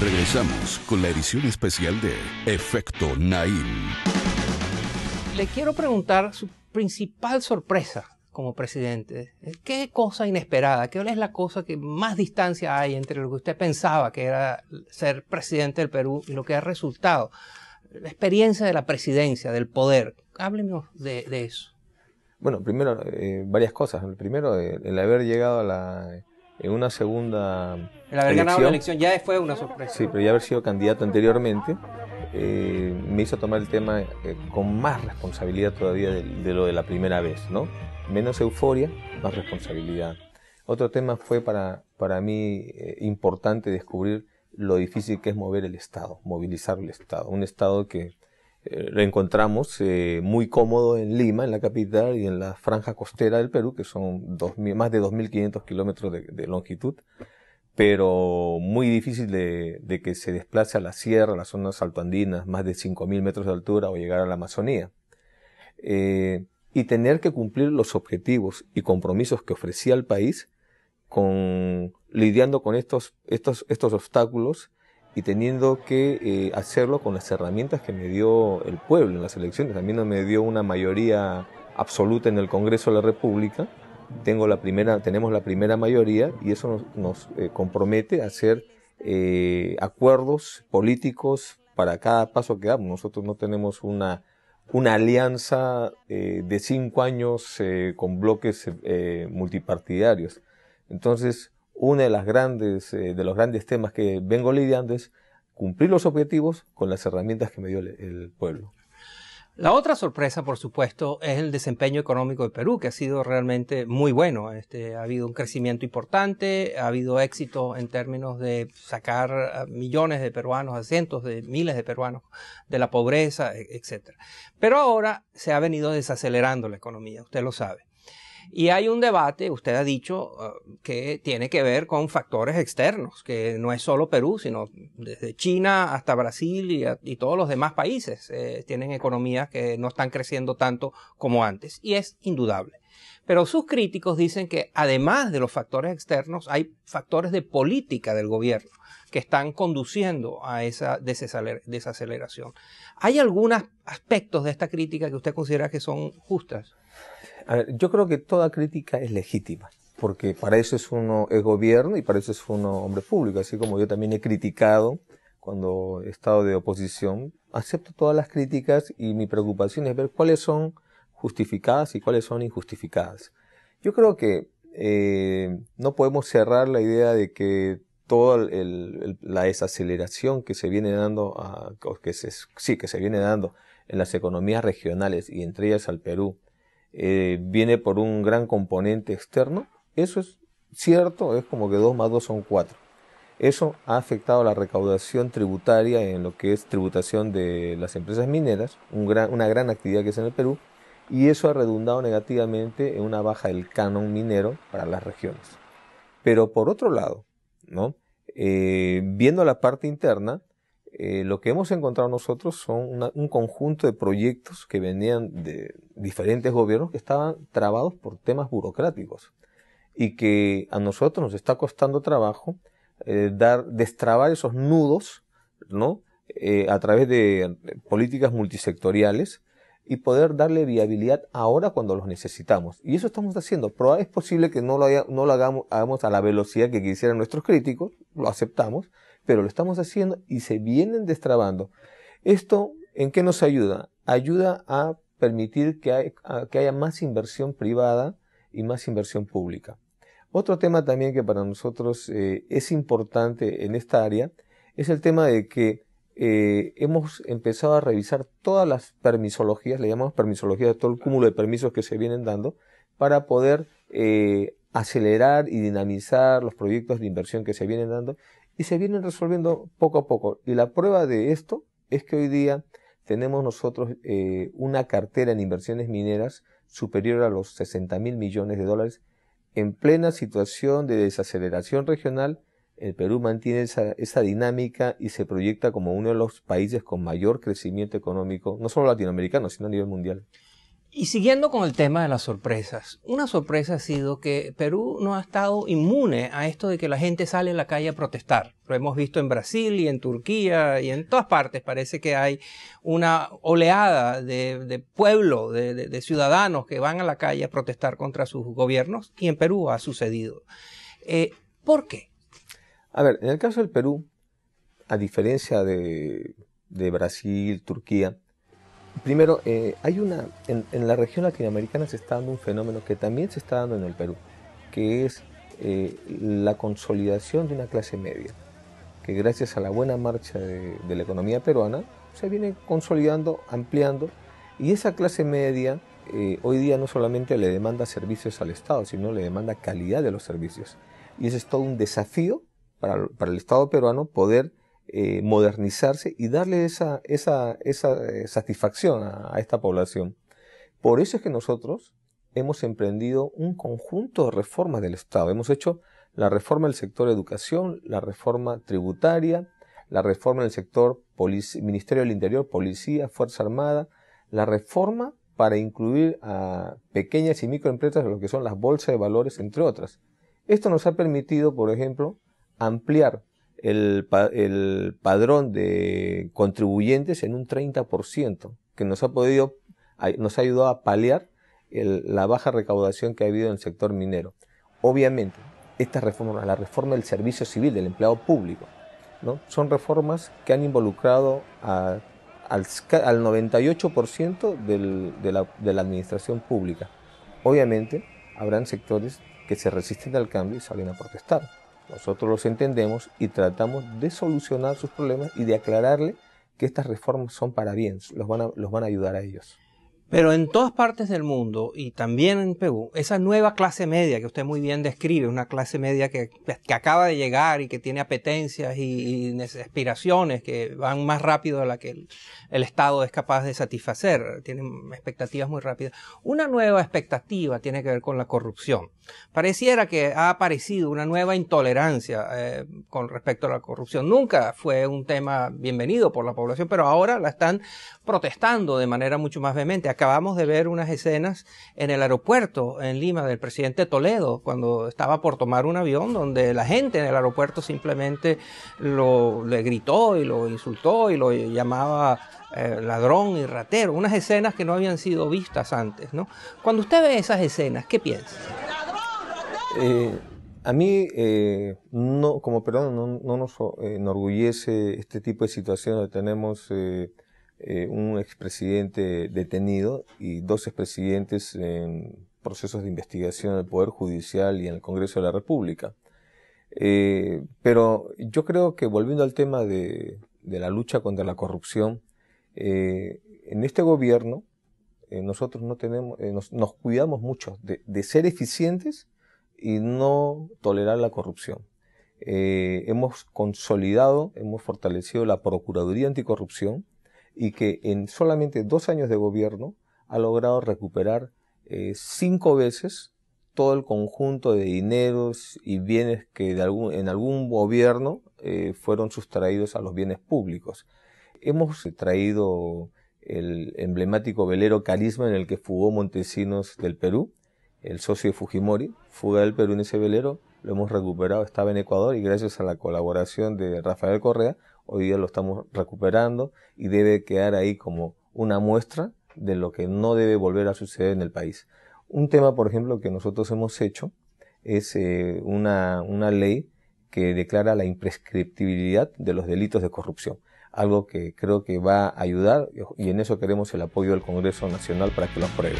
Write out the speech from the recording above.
Regresamos con la edición especial de Efecto Naim. Le quiero preguntar su principal sorpresa como presidente. ¿Qué cosa inesperada? ¿Qué es la cosa que más distancia hay entre lo que usted pensaba que era ser presidente del Perú y lo que ha resultado? La experiencia de la presidencia, del poder. Háblenos de, eso. Bueno, primero, eh, varias cosas. El primero, eh, el haber llegado a la en una segunda el haber ganado la elección ya fue una sorpresa. Sí, pero ya haber sido candidato anteriormente eh, me hizo tomar el tema eh, con más responsabilidad todavía de, lo de la primera vez, ¿no? Menos euforia, más responsabilidad. Otro tema fue para, para mí eh, importante descubrir lo difícil que es mover el Estado, movilizar el Estado. Un Estado que eh, lo encontramos eh, muy cómodo en Lima, en la capital, y en la franja costera del Perú, que son más de 2.500 kilómetros de, longitud, pero muy difícil de, que se desplace a la sierra, a las zonas altoandinas, más de 5.000 metros de altura, o llegar a la Amazonía. Eh, y tener que cumplir los objetivos y compromisos que ofrecía el país con lidiando con estos, estos, estos obstáculos y teniendo que eh, hacerlo con las herramientas que me dio el pueblo en las elecciones. También no me dio una mayoría absoluta en el Congreso de la República. Tengo la primera, tenemos la primera mayoría y eso nos, eh, compromete a hacer eh, acuerdos políticos para cada paso que damos. Nosotros no tenemos una, una alianza de cinco años con bloques multipartidarios. Entonces, una de las grandes, eh, de los grandes temas que vengo lidiando es cumplir los objetivos con las herramientas que me dio el, pueblo. La otra sorpresa, por supuesto, es el desempeño económico de Perú, que ha sido realmente muy bueno. Este, ha habido un crecimiento importante, ha habido éxito en términos de sacar a millones de peruanos, a cientos de miles de peruanos de la pobreza, e, etc. Pero ahora se ha venido desacelerando la economía, usted lo sabe. Y hay un debate, usted ha dicho, ah, que tiene que ver con factores externos, que no es solo Perú, sino desde China hasta Brasil y, todos los demás países eh, tienen economías que no están creciendo tanto como antes. Y es indudable. Pero sus críticos dicen que además de los factores externos, hay factores de política del gobierno que están conduciendo a esa desaceleración. ¿Hay algunos aspectos de esta crítica que usted considera que son justas? yo creo que toda crítica es legítima, porque para eso es uno es gobierno y para eso es uno hombre público, así como yo también he criticado cuando he estado de oposición, acepto todas las críticas y mi preocupación es ver cuáles son justificadas y cuáles son injustificadas. Yo creo que eh, no podemos cerrar la idea de que toda la desaceleración que se viene dando, que sí, que se viene dando en las economías regionales y entre ellas al Perú, eh, viene por un gran componente externo. Eso es cierto, es como que 2 más 2 son 4. Eso ha afectado la recaudación tributaria en lo que es tributación de las empresas mineras, una gran actividad que es en el Perú, y eso ha redundado negativamente en una baja del canon minero para las regiones. Pero por otro lado, ¿no? Eh, viendo la parte interna, eh, lo que hemos encontrado nosotros son un conjunto de proyectos que venían de diferentes gobiernos que estaban trabados por temas burocráticos y que a nosotros nos está costando trabajo eh, dar, destrabar esos nudos, ¿no? Eh, a través de políticas multisectoriales y poder darle viabilidad ahora cuando los necesitamos. Y eso estamos haciendo. Pero es posible que no lo, no lo hagamos a la velocidad que quisieran nuestros críticos, lo aceptamos, pero lo estamos haciendo y se vienen destrabando. ¿Esto en qué nos ayuda? Ayuda a permitir que, haya más inversión privada y más inversión pública. Otro tema también que para nosotros eh, es importante en esta área es el tema de que eh, hemos empezado a revisar todas las permisologías, le llamamos permisología, todo el cúmulo de permisos que se vienen dando, para poder eh, acelerar y dinamizar los proyectos de inversión que se vienen dando y se vienen resolviendo poco a poco. Y la prueba de esto es que hoy día tenemos nosotros eh, una cartera en inversiones mineras superior a los 60 mil millones de dólares. En plena situación de desaceleración regional, el Perú mantiene esa, esa, dinámica y se proyecta como uno de los países con mayor crecimiento económico, no solo latinoamericano, sino a nivel mundial. Y siguiendo con el tema de las sorpresas, una sorpresa ha sido que Perú no ha estado inmune a esto de que la gente sale a la calle a protestar. Lo hemos visto en Brasil y en Turquía y en todas partes. Parece que hay una oleada de, pueblo, de, ciudadanos que van a la calle a protestar contra sus gobiernos y en Perú ha sucedido. Eh, ¿Por qué? A ver, en el caso del Perú, a diferencia de Brasil, Turquía, primero, eh, hay una, en, la región latinoamericana se está dando un fenómeno que también se está dando en el Perú, que es eh, la consolidación de una clase media, que gracias a la buena marcha de, la economía peruana se viene consolidando, ampliando, y esa clase media eh, hoy día no solamente le demanda servicios al Estado, sino le demanda calidad de los servicios. Y ese es todo un desafío para, para el Estado peruano poder eh, modernizarse y darle esa, eh, satisfacción a, esta población. Por eso es que nosotros hemos emprendido un conjunto de reformas del Estado. Hemos hecho la reforma del sector educación, la reforma tributaria, la reforma del sector Ministerio del Interior, Policía, Fuerza Armada, la reforma para incluir a pequeñas y microempresas, lo que son las bolsas de valores, entre otras. Esto nos ha permitido, por ejemplo, ampliar el, el padrón de contribuyentes en un 30%, que nos ha podido, nos ha ayudado a paliar la baja recaudación que ha habido en el sector minero. Obviamente, estas reformas, la reforma del servicio civil, del empleado público, ¿no? son reformas que han involucrado al, 98% del, de, la, de la administración pública. Obviamente, habrán sectores que se resisten al cambio y salen a protestar. Nosotros los entendemos y tratamos de solucionar sus problemas y de aclararle que estas reformas son para bien, los van a, los van a ayudar a ellos. Pero en todas partes del mundo y también en Perú, esa nueva clase media que usted muy bien describe, una clase media que, acaba de llegar y que tiene apetencias y, aspiraciones que van más rápido de la que el, Estado es capaz de satisfacer, tienen expectativas muy rápidas. Una nueva expectativa tiene que ver con la corrupción. Pareciera que ha aparecido una nueva intolerancia eh, con respecto a la corrupción. Nunca fue un tema bienvenido por la población, pero ahora la están protestando de manera mucho más vehemente acabamos de ver unas escenas en el aeropuerto en Lima del presidente Toledo, cuando estaba por tomar un avión, donde la gente en el aeropuerto simplemente lo, le gritó y lo insultó y lo llamaba eh, ladrón y ratero, unas escenas que no habían sido vistas antes. ¿no? Cuando usted ve esas escenas, ¿qué piensa? Eh, a mí, eh, no, como perdón, no, nos enorgullece este tipo de situaciones donde tenemos eh, un expresidente detenido y dos expresidentes en procesos de investigación en el Poder Judicial y en el Congreso de la República. Eh, pero yo creo que volviendo al tema de, la lucha contra la corrupción, eh, en este gobierno nosotros no tenemos, nos, cuidamos mucho de, ser eficientes y no tolerar la corrupción. hemos consolidado, hemos fortalecido la Procuraduría Anticorrupción, y que en solamente dos años de gobierno ha logrado recuperar eh, cinco veces todo el conjunto de dineros y bienes que en algún gobierno eh, fueron sustraídos a los bienes públicos. Hemos eh, traído el emblemático velero Carisma en el que fugó Montesinos del Perú, el socio de Fujimori, fuga del Perú en ese velero, lo hemos recuperado, estaba en Ecuador y gracias a la colaboración de Rafael Correa, hoy día lo estamos recuperando y debe quedar ahí como una muestra de lo que no debe volver a suceder en el país. Un tema, por ejemplo, que nosotros hemos hecho es eh, una, una ley que declara la imprescriptibilidad de los delitos de corrupción algo que creo que va a ayudar y en eso queremos el apoyo del Congreso Nacional para que lo apruebe.